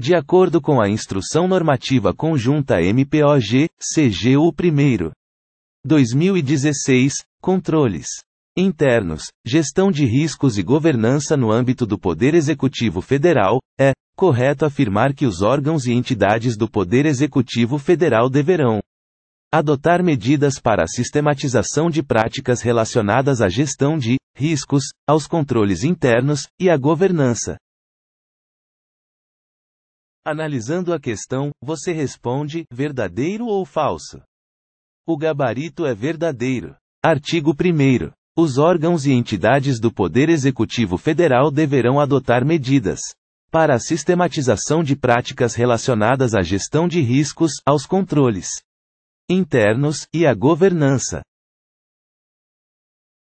De acordo com a Instrução Normativa Conjunta MPOG, CGU 1. 2016, Controles Internos, Gestão de Riscos e Governança no âmbito do Poder Executivo Federal, é correto afirmar que os órgãos e entidades do Poder Executivo Federal deverão adotar medidas para a sistematização de práticas relacionadas à gestão de riscos, aos controles internos e à governança Analisando a questão, você responde: verdadeiro ou falso? O gabarito é verdadeiro. Artigo 1. Os órgãos e entidades do Poder Executivo Federal deverão adotar medidas para a sistematização de práticas relacionadas à gestão de riscos, aos controles internos e à governança